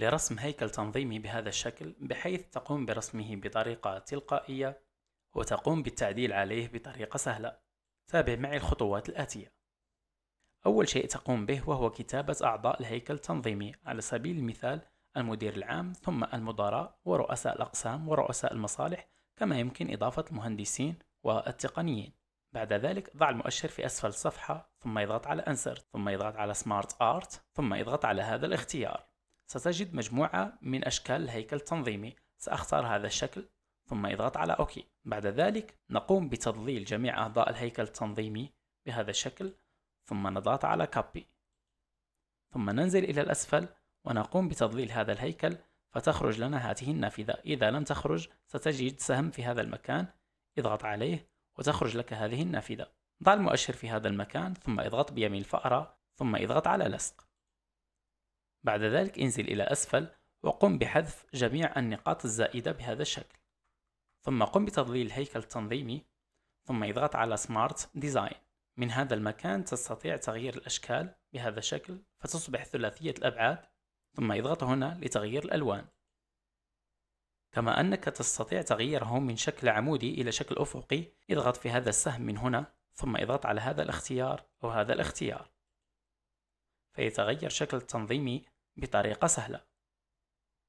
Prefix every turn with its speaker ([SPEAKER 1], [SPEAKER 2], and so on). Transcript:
[SPEAKER 1] لرسم هيكل تنظيمي بهذا الشكل بحيث تقوم برسمه بطريقة تلقائية وتقوم بالتعديل عليه بطريقة سهلة تابع معي الخطوات الآتية أول شيء تقوم به وهو كتابة أعضاء الهيكل التنظيمي على سبيل المثال المدير العام ثم المدراء ورؤساء الأقسام ورؤساء المصالح كما يمكن إضافة المهندسين والتقنيين بعد ذلك ضع المؤشر في أسفل الصفحة ثم اضغط على Insert ثم اضغط على Smart Art ثم اضغط على هذا الاختيار ستجد مجموعة من أشكال الهيكل التنظيمي سأختار هذا الشكل ثم اضغط على OK بعد ذلك نقوم بتضليل جميع أعضاء الهيكل التنظيمي بهذا الشكل ثم نضغط على Copy ثم ننزل إلى الأسفل ونقوم بتضليل هذا الهيكل فتخرج لنا هذه النافذة إذا لم تخرج ستجد سهم في هذا المكان اضغط عليه وتخرج لك هذه النافذة ضع المؤشر في هذا المكان ثم اضغط بيمين الفأرة ثم اضغط على لصق بعد ذلك انزل إلى أسفل وقم بحذف جميع النقاط الزائدة بهذا الشكل ثم قم بتضليل الهيكل التنظيمي ثم اضغط على Smart Design من هذا المكان تستطيع تغيير الأشكال بهذا الشكل فتصبح ثلاثية الأبعاد ثم اضغط هنا لتغيير الألوان كما أنك تستطيع تغييره من شكل عمودي إلى شكل أفقي اضغط في هذا السهم من هنا ثم اضغط على هذا الاختيار أو هذا الاختيار فيتغير شكل التنظيم بطريقة سهلة